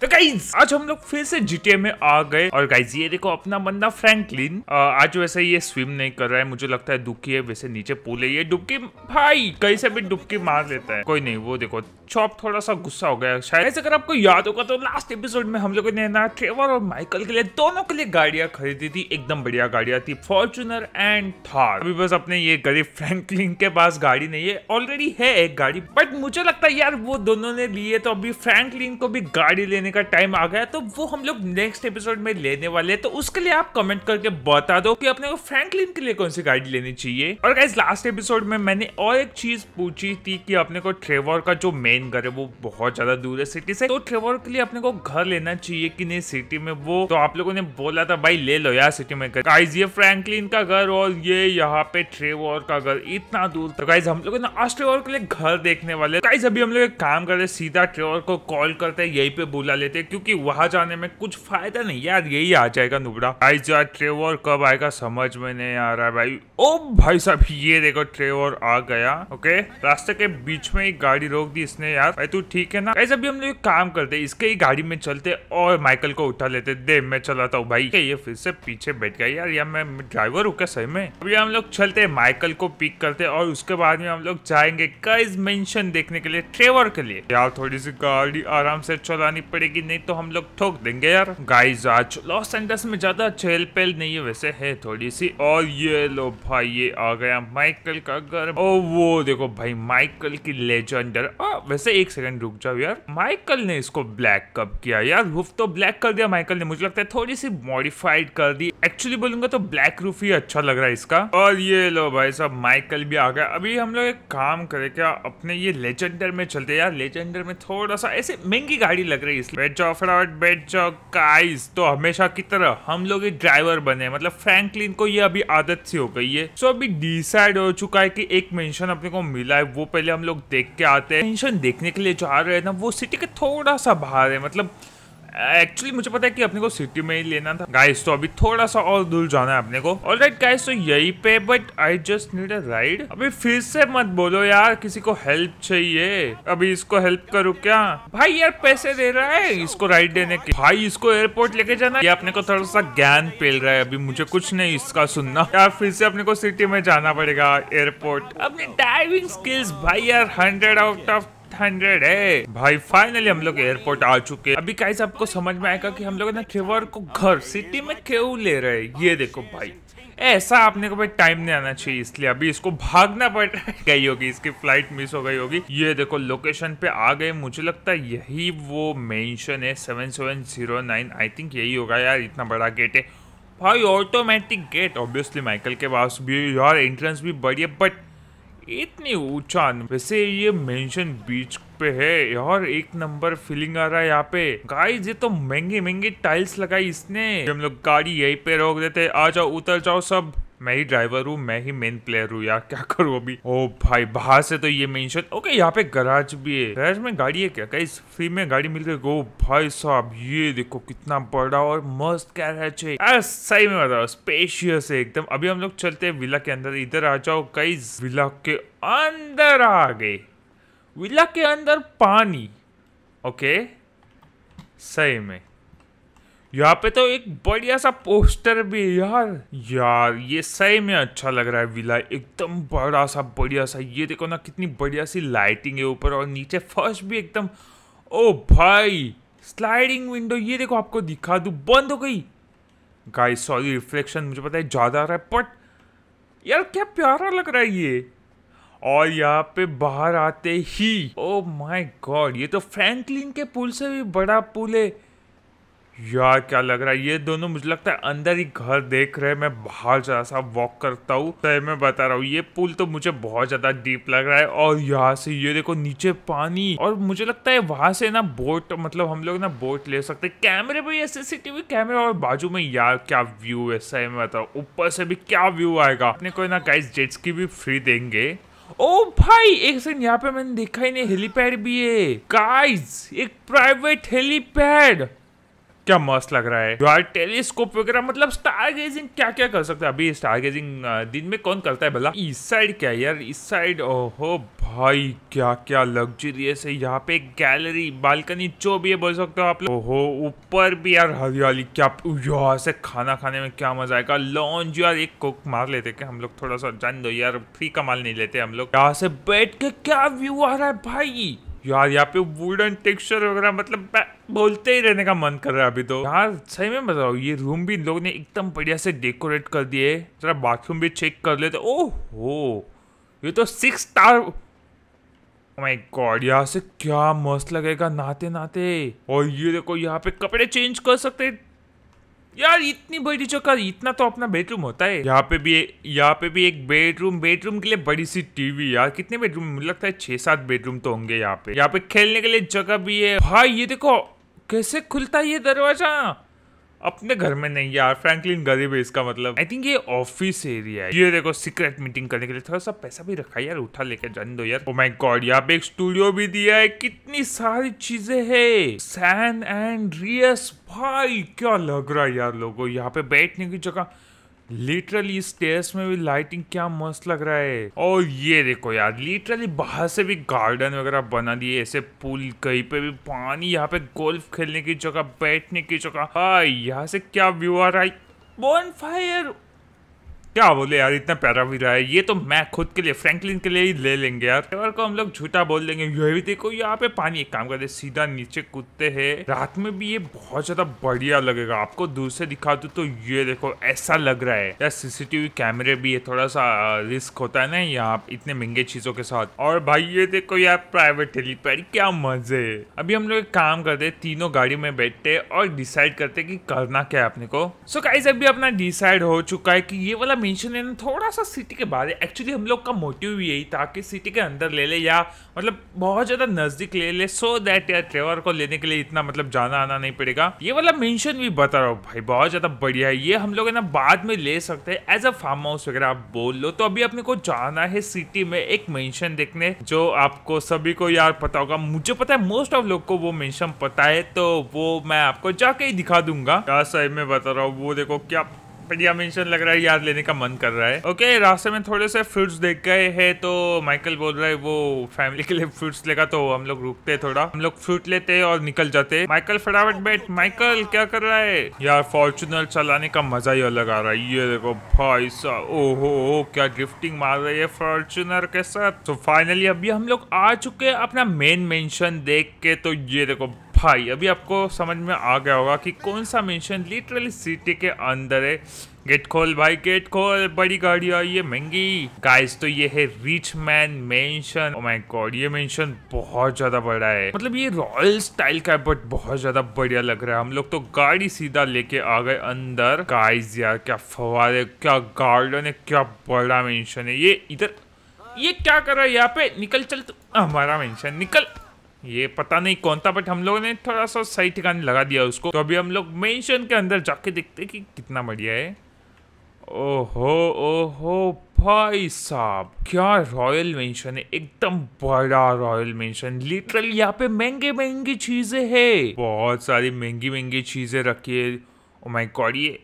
तो गाइज आज हम लोग फिर से जीटीए में आ गए और गाइज ये देखो अपना बंदा फ्रैंकलिन आज वैसे ये स्विम नहीं कर रहा है मुझे लगता है दुखी है वैसे नीचे पूल ये डुबकी भाई कहीं से भी डुबकी मार लेता है कोई नहीं वो देखो चॉप थोड़ा सा गुस्सा हो गया शायद अगर आपको याद होगा तो लास्ट एपिसोड में हम लोगों ने ना ट्रेवर और माइकल के लिए दोनों के लिए गाड़ियां खरीदी थी एकदम बढ़िया गाड़िया थी फॉर्चुनर एंड थार अभी बस अपने ये गरीब फ्रैंकलिन के पास गाड़ी नहीं है ऑलरेडी है एक गाड़ी बट मुझे लगता है यार वो दोनों ने लिए तो अभी फ्रैंकलिन को भी गाड़ी लेने देखने का टाइम आ गया तो वो हम लोग नेक्स्ट एपिसोड में लेने वाले तो उसके लिए आप कमेंट करके बता दो कि अपने को फ्रैंकलिन के लिए कौन सी गाड़ी लेनी चाहिए और गाइज लास्ट एपिसोड में मैंने और एक चीज पूछी थी कि अपने को ट्रेवर का जो मेन घर है वो बहुत ज्यादा दूर है सिटी से तो ट्रेवर के लिए अपने को घर लेना चाहिए कि नहीं सिटी में वो तो आप लोगों ने बोला था भाई ले लो यार सिटी में गाइज ये फ्रैंकलिन का घर और ये यहाँ पे ट्रेवर का घर इतना दूर तो गाइज हम लोग ना आज ट्रेवर के लिए घर देखने वाले गाइज अभी हम लोग एक काम कर रहे सीधा ट्रेवर को कॉल करते हैं यही पे बोला लेते क्योंकि वहां जाने में कुछ फायदा नहीं यार यही आ जाएगा नुबड़ा आई यार ट्रेवर कब आएगा समझ में नहीं आ रहा है भाई ओ भाई साहब ये देखो ट्रेवर आ गया ओके रास्ते के बीच में एक गाड़ी रोक दी इसने यार भाई तू ठीक है ना ऐसे अभी हम लोग काम करते इसके ही गाड़ी में चलते और माइकल को उठा लेते दे मैं चलाता हूँ भाई ये फिर से पीछे बैठ गया यार यार मैं ड्राइवर हूँ क्या सही में अभी हम लोग चलते माइकल को पिक करते और उसके बाद में हम लोग जाएंगे कई मेंशन देखने के लिए ट्रेवर के लिए यार थोड़ी सी गाड़ी आराम से चलानी पड़ेगी मिलेगी नहीं तो हम लोग ठोक देंगे यार गाइज आज लॉस एंडस में ज्यादा चहल पहल नहीं है वैसे है थोड़ी सी और ये लो भाई ये आ गया माइकल का घर ओ वो देखो भाई माइकल की लेजेंडर वैसे एक सेकंड रुक जाओ यार माइकल ने इसको ब्लैक कब किया यार रूफ तो ब्लैक कर दिया माइकल ने मुझे लगता है थोड़ी सी मॉडिफाइड कर दी एक्चुअली बोलूंगा तो ब्लैक रूफ ही अच्छा लग रहा है इसका और ये लो भाई साहब माइकल भी आ गया अभी हम लोग एक काम करे क्या अपने ये लेजेंडर में चलते यार लेजेंडर में थोड़ा सा ऐसे महंगी गाड़ी लग रही है इसलिए बैठ तो हमेशा की तरह हम लोग एक ड्राइवर बने मतलब फ्रैंकलिन को ये अभी आदत सी हो गई है सो so, अभी डिसाइड हो चुका है कि एक मेंशन अपने को मिला है वो पहले हम लोग देख के आते हैं मेंशन देखने के लिए जा रहे हैं ना वो सिटी के थोड़ा सा बाहर है मतलब एक्चुअली मुझे पता है कि अपने को सिटी में ही लेना था गाइस तो अभी थोड़ा सा और दूर जाना है अपने को ऑल राइट गाइस तो यही पे but I just need a ride अभी फिर से मत बोलो यार किसी को हेल्प चाहिए अभी इसको हेल्प करू क्या भाई यार पैसे दे रहा है इसको राइड देने के भाई इसको एयरपोर्ट लेके जाना ये अपने को थोड़ा सा ज्ञान फेल रहा है अभी मुझे कुछ नहीं इसका सुनना यार फिर से अपने को सिटी में जाना पड़ेगा एयरपोर्ट अपनी डाइविंग स्किल्स भाई यार हंड्रेड आउट ऑफ हंड्रेड है भाई फाइनली हम लोग एयरपोर्ट आ चुके अभी कैसे आपको समझ में आएगा कि हम लोग ना ट्रेवर को घर सिटी में क्यों ले रहे हैं ये देखो भाई ऐसा आपने को भाई टाइम नहीं आना चाहिए इसलिए अभी इसको भागना पड़ रहा है गई होगी इसकी फ्लाइट मिस हो गई होगी ये देखो लोकेशन पे आ गए मुझे लगता है यही वो मेंशन है seven seven zero nine I think यही होगा यार इतना बड़ा गेट है भाई ऑटोमेटिक गेट ऑब्वियसली माइकल के पास भी यार एंट्रेंस भी बढ़िया बट इतनी ऊंचा वैसे ये मेंशन बीच पे है यार एक नंबर फीलिंग आ रहा है यहाँ पे गाइस ये तो महंगे महंगे टाइल्स लगाई इसने हम लोग गाड़ी यहीं पे रोक देते आ जाओ उतर जाओ सब मैं ही ड्राइवर हूँ मैं ही मेन प्लेयर हूँ यार क्या करूँ अभी ओ भाई बाहर से तो ये मेन शॉट ओके यहाँ पे गराज भी है गराज में गाड़ी है क्या कहीं फ्री में गाड़ी मिल गई ओ भाई साहब ये देखो कितना बड़ा और मस्त गैराज है यार सही में बताओ स्पेशियस है एकदम अभी हम लोग चलते हैं विला के अंदर इधर आ जाओ कई विला के अंदर आ गए विला के अंदर पानी ओके सही में यहाँ पे तो एक बढ़िया सा पोस्टर भी है यार यार ये सही में अच्छा लग रहा है विला एकदम बड़ा सा बढ़िया सा ये देखो ना कितनी बढ़िया सी लाइटिंग है ऊपर और नीचे फर्श भी एकदम ओ भाई स्लाइडिंग विंडो ये देखो आपको दिखा दू बंद हो गई गाय सॉरी रिफ्लेक्शन मुझे पता है ज़्यादा आ रहा है बट यार क्या प्यारा लग रहा है ये और यहाँ पे बाहर आते ही ओ माय गॉड ये तो फ्रेंकलिन के पुल से भी बड़ा पुल है यार क्या लग रहा है ये दोनों मुझे लगता है अंदर ही घर देख रहे हैं मैं बाहर जरा सा वॉक करता हूँ तो मैं बता रहा हूँ ये पुल तो मुझे बहुत ज्यादा डीप लग रहा है और यहाँ से ये देखो नीचे पानी और मुझे लगता है वहां से ना बोट मतलब हम लोग ना बोट ले सकते कैमरे पे सीसीटीवी कैमरे और बाजू में यार क्या व्यू है सही में बता ऊपर से भी क्या व्यू आएगा अपने कोई ना गाइस जेट्स की भी फ्री देंगे ओ भाई एक सेकंड यहाँ पे मैंने देखा ही नहीं हेलीपैड भी है गाइस एक प्राइवेट हेलीपैड क्या मस्त लग रहा है यार टेलीस्कोप वगैरह मतलब स्टार गेजिंग क्या क्या कर सकते हैं अभी स्टार गेजिंग दिन में कौन करता है भला इस साइड क्या है यार इस साइड ओहो भाई क्या क्या लग्जरियस है यहाँ पे गैलरी बालकनी जो भी है बोल सकते हो आप लोग ओहो ऊपर भी यार हरियाली क्या यहाँ से खाना खाने में क्या मजा आएगा लॉन्च यार एक कोक मार लेते क्या हम लोग थोड़ा सा जान दो यार फ्री का माल नहीं लेते हम लोग यहाँ से बैठ के क्या व्यू आ रहा है भाई यार यहाँ पे वुडन टेक्सचर वगैरह मतलब बोलते ही रहने का मन कर रहा है अभी तो यार सही में बताओ ये रूम भी इन लोगों ने एकदम बढ़िया से डेकोरेट कर दिए जरा बाथरूम भी चेक कर लेते ओ हो ये तो सिक्स स्टार माय गॉड यहाँ से क्या मस्त लगेगा नाते नाते और ये देखो यहाँ पे कपड़े चेंज कर सकते यार इतनी बड़ी जगह इतना तो अपना बेडरूम होता है यहाँ पे भी यहाँ पे भी एक बेडरूम बेडरूम के लिए बड़ी सी टीवी यार कितने बेडरूम मुझे लगता है छह सात बेडरूम तो होंगे यहाँ पे यहाँ पे खेलने के लिए जगह भी है भाई ये देखो कैसे खुलता है ये दरवाजा अपने घर में नहीं यार फ्रैंकलिन गरीब है इसका मतलब आई थिंक ये ऑफिस एरिया है ये देखो सीक्रेट मीटिंग करने के लिए थोड़ा सा पैसा भी रखा यार उठा लेके जान दो यार ओ माय गॉड यहाँ पे एक स्टूडियो भी दिया है कितनी सारी चीजें है सैन एंड रियस भाई क्या लग रहा है यार लोगों यहाँ पे बैठने की जगह लिटरली स्टेयर्स में भी लाइटिंग क्या मस्त लग रहा है और ये देखो यार लिटरली बाहर से भी गार्डन वगैरह बना दिए ऐसे पुल कहीं पे भी पानी यहाँ पे गोल्फ खेलने की जगह बैठने की जगह हाँ यहाँ से क्या व्यू आ रहा है बॉन फायर क्या बोले यार इतना प्यारा भी रहा है ये तो मैं खुद के लिए फ्रैंकलिन के लिए ही ले लेंगे यार ड्राइवर को हम लोग झूठा बोल देंगे ये भी देखो यहाँ पे पानी एक काम करते सीधा नीचे कूदते हैं रात में भी ये बहुत ज्यादा बढ़िया लगेगा आपको दूर से दिखा दू तो ये देखो ऐसा लग रहा है यार सीसीटीवी कैमरे भी है थोड़ा सा रिस्क होता है ना यहाँ इतने महंगे चीजों के साथ और भाई ये देखो यार प्राइवेट हेलीपैड क्या मजे अभी हम लोग एक काम करते तीनों गाड़ी में बैठते और डिसाइड करते की करना क्या है अपने को सो गाइज अभी अपना डिसाइड हो चुका है की ये वाला मेंशन है ना थोड़ा सा सिटी के बारे एक्चुअली हम लोग का मोटिव भी यही था कि सिटी के अंदर ले ले या मतलब बहुत ज़्यादा नज़दीक ले ले सो दैट यार ट्रेवर को लेने के लिए इतना मतलब जाना आना नहीं पड़ेगा ये वाला मेंशन भी बता रहा हूँ भाई बहुत ज़्यादा बढ़िया है ये हम लोग है ना बाद में ले सकते हैं एज अ फार्म हाउस वगैरह आप बोल लो तो अभी अपने को जाना है सिटी में एक मेंशन देखने जो आपको सभी को यार पता होगा मुझे पता है मोस्ट ऑफ लोग को वो मेंशन पता है तो वो मैं आपको जाके ही दिखा दूंगा क्या सही में बता रहा हूँ वो देखो क्या बढ़िया मेंशन लग रहा है याद लेने का मन कर रहा है ओके रास्ते में थोड़े से फ्रूट्स देख गए है तो माइकल बोल रहा है वो फैमिली के लिए फ्रूट्स लेगा तो हम लोग रुकते थोड़ा हम लोग फ्रूट लेते और निकल जाते माइकल फटाफट बैठ माइकल क्या कर रहा है यार फॉर्चुनर चलाने का मजा ही अलग आ रहा है ये देखो भाई साहब ओहो क्या ड्रिफ्टिंग मार रही है फॉर्चुनर के साथ तो फाइनली अभी हम लोग आ चुके हैं अपना मेन मेंशन देख के तो ये देखो भाई अभी आपको समझ में आ गया होगा कि कौन सा मेंशन लिटरली सिटी के अंदर है गेट खोल भाई गेट खोल बड़ी गाड़ी आई है महंगी गाइस तो ये है rich man mansion oh my god ये मेंशन बहुत ज्यादा बड़ा है मतलब ये रॉयल स्टाइल का है बट बहुत ज्यादा बढ़िया लग रहा है हम लोग तो गाड़ी सीधा लेके आ गए अंदर गाइस यार क्या फवारे क्या गार्डन है क्या बड़ा मेंशन है ये इधर ये क्या कर रहा है यहाँ पे निकल चल तू हमारा मेंशन निकल ये पता नहीं कौन था बट हम लोगों ने थोड़ा सा सही ठिकाने लगा दिया उसको तो अभी हम लोग मेंशन के अंदर जाके देखते कि कितना बढ़िया है ओहो ओहो भाई साहब क्या रॉयल मेंशन है एकदम बड़ा रॉयल मेंशन लिटरली यहाँ पे महंगे महंगी चीजें हैं बहुत सारी महंगी महंगी चीजें रखी है ओ माय गॉड ये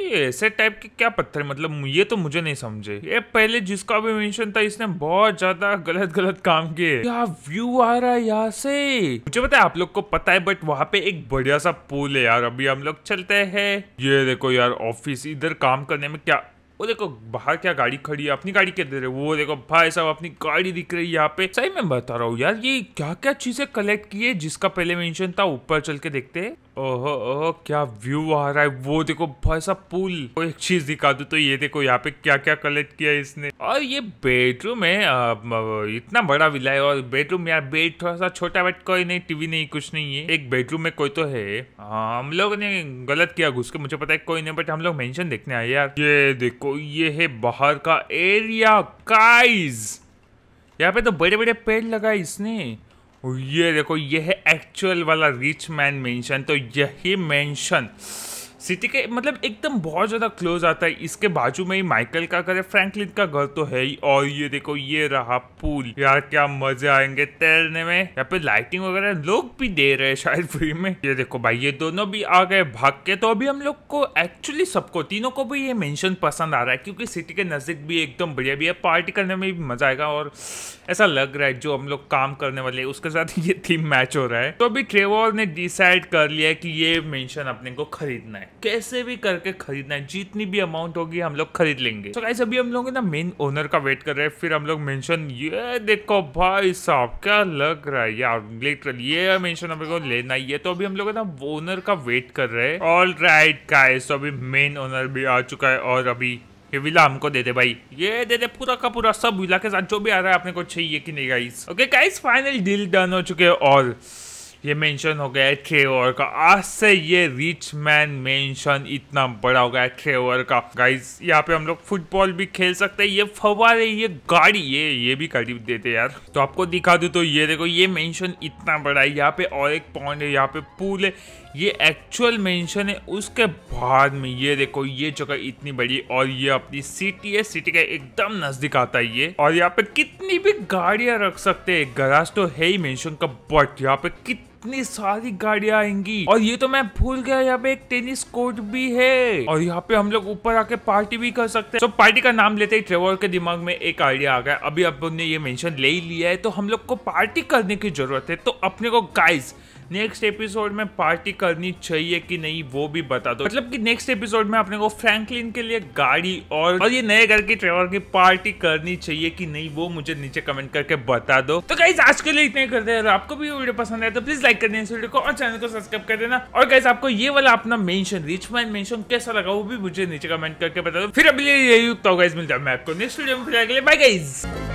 ये ऐसे टाइप के क्या पत्थर है मतलब ये तो मुझे नहीं समझे ये पहले जिसका भी मेंशन था इसने बहुत ज्यादा गलत गलत काम किए क्या व्यू आ रहा है यहाँ से मुझे पता है आप लोग को पता है बट वहाँ पे एक बढ़िया सा पुल है यार अभी हम लोग चलते हैं ये देखो यार ऑफिस इधर काम करने में क्या वो देखो बाहर क्या गाड़ी खड़ी है अपनी गाड़ी के दे रहे वो देखो भाई साहब अपनी गाड़ी दिख रही है यहाँ पे सही मैं बता रहा हूँ यार ये क्या क्या चीजें कलेक्ट की है जिसका पहले मेंशन था ऊपर चल के देखते हैं ओहो ओहो क्या व्यू आ रहा है वो देखो भाई पुल पूल एक चीज दिखा दो तो ये देखो यहाँ पे क्या क्या कलेक्ट किया इसने और ये बेडरूम है आ, इतना बड़ा विला है और बेडरूम यार बेड थोड़ा सा छोटा बेड कोई नहीं टीवी नहीं कुछ नहीं है एक बेडरूम में कोई तो है आ, हम लोग ने गलत किया घुस के मुझे पता है कोई नहीं बट हम लोग मैंशन देखने आए यार ये देखो ये है बाहर का एरिया काइज यहाँ पे तो बड़े बड़े पेड़ लगाए इसने ये देखो ये है एक्चुअल वाला रिच मैन मेंशन तो यही मेंशन सिटी के मतलब एकदम बहुत ज़्यादा क्लोज आता है इसके बाजू में ही माइकल का घर है फ्रैंकलिन का घर तो है ही और ये देखो ये रहा पूल यार क्या मजे आएंगे तैरने में यहाँ पे लाइटिंग वगैरह लोग भी दे रहे हैं शायद फ्री में ये देखो भाई ये दोनों भी आ गए भाग के तो अभी हम लोग को एक्चुअली सबको तीनों को भी ये मैंशन पसंद आ रहा है क्योंकि सिटी के नज़दीक भी एकदम बढ़िया भी है पार्टी करने में भी मजा आएगा और ऐसा लग रहा है जो हम लोग काम करने वाले उसके साथ ये थीम मैच हो रहा है तो अभी ट्रेवर ने डिसाइड कर लिया है कि ये मैंशन अपने को खरीदना है कैसे भी करके खरीदना है जितनी भी अमाउंट होगी हम लोग खरीद लेंगे तो so गाइस अभी हम लोग ना मेन ओनर का वेट कर रहे हैं फिर हम लोग मेंशन ये देखो भाई साहब क्या लग रहा है यार लिटरली ये मेंशन हम लोग को लेना ही है तो अभी हम लोग ना ओनर का वेट कर रहे हैं ऑल राइट गाइस अभी मेन ओनर भी आ चुका है और अभी ये विला हमको दे दे भाई ये दे दे पूरा का पूरा सब विला के साथ जो भी आ रहा है आपने को चाहिए कि नहीं guys okay guys final deal done हो चुके और ये मेंशन हो गया है ट्रेवर का आज से ये रिच मैन मेंशन इतना बड़ा हो गया है ट्रेवर का गाइस यहाँ पे हम लोग फुटबॉल भी खेल सकते हैं ये फवारे ये गाड़ी ये ये भी गाड़ी देते यार तो आपको दिखा दू तो ये देखो ये मेंशन इतना बड़ा है यहाँ पे और एक पॉइंट है यहाँ पे पूल है ये एक्चुअल मेंशन है उसके बाद में ये देखो ये जगह इतनी बड़ी और ये अपनी सिटी है सिटी का एकदम नजदीक आता है ये और यहाँ पे कितनी भी गाड़ियां रख सकते हैं गराज तो है ही मेंशन का बट यहाँ पे कितनी इतनी सारी गाड़िया आएंगी और ये तो मैं भूल गया यहाँ पे एक टेनिस कोर्ट भी है और यहाँ पे हम लोग ऊपर आके पार्टी भी कर सकते हैं तो पार्टी का नाम लेते ही ट्रेवर के दिमाग में एक आइडिया आ गया अभी अब ने ये मेंशन ले ही लिया है तो हम लोग को पार्टी करने की जरूरत है तो अपने को गाइस नेक्स्ट एपिसोड में पार्टी करनी चाहिए कि नहीं वो भी बता दो मतलब कि नेक्स्ट एपिसोड में अपने को फ्रैंकलिन के लिए गाड़ी और, और ये नए घर की ट्रेवर की पार्टी करनी चाहिए कि नहीं वो मुझे नीचे कमेंट करके बता दो तो गाइज आज के लिए इतने कर दे आपको भी वीडियो पसंद आया तो प्लीज लाइक कर देना इस वीडियो को और चैनल को सब्सक्राइब कर देना और गाइज आपको ये वाला अपना मेंशन रिच मैन मेंशन कैसा लगा वो भी मुझे नीचे कमेंट करके बता दो फिर अभी यही होगा मिलता है मैं आपको नेक्स्ट वीडियो में फिर अगले बाय गाइज